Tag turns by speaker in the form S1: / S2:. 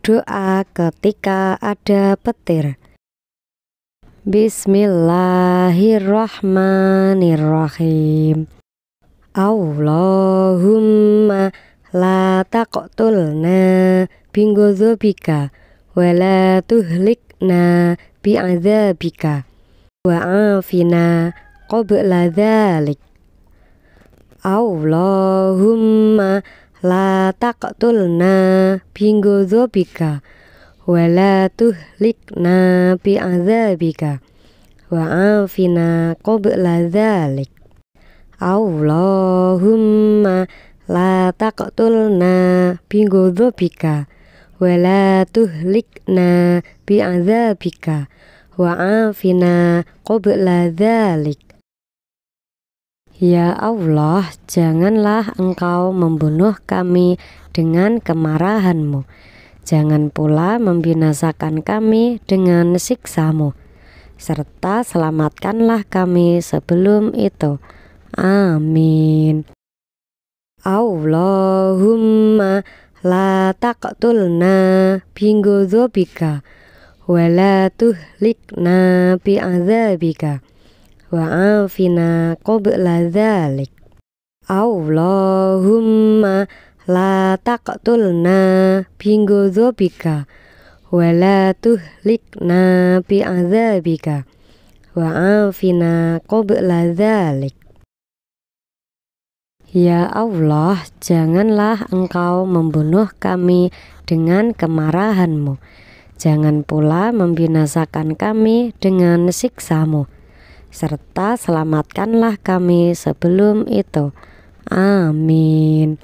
S1: Doa ketika ada petir. Bismillahirrahmanirrahim. Allahumma la taqtulna wa wala tuhlikna bi'adzabika afina qabla dhalik Allahumma la taqtulna binggozobika wa la tuhlikna bi'azabika wa afina qabla dhalik Allahumma la taqtulna binggozobika wa la tuhlikna azabika, wa afina qabla dhalik Ya Allah, janganlah engkau membunuh kami dengan kemarahanmu. Jangan pula membinasakan kami dengan siksamu. Serta selamatkanlah kami sebelum itu. Amin. Allahumma la taqtulna bingudzubika wa la tuhlikna bi'adzabika wa'afina qabla dhalik Allahumma la taqtulna bingo dhobika wa la tuhlikna bi'azabika wa'afina qabla dhalik Ya Allah, janganlah engkau membunuh kami dengan kemarahanmu. Jangan pula membinasakan kami dengan siksamu serta selamatkanlah kami sebelum itu. Amin.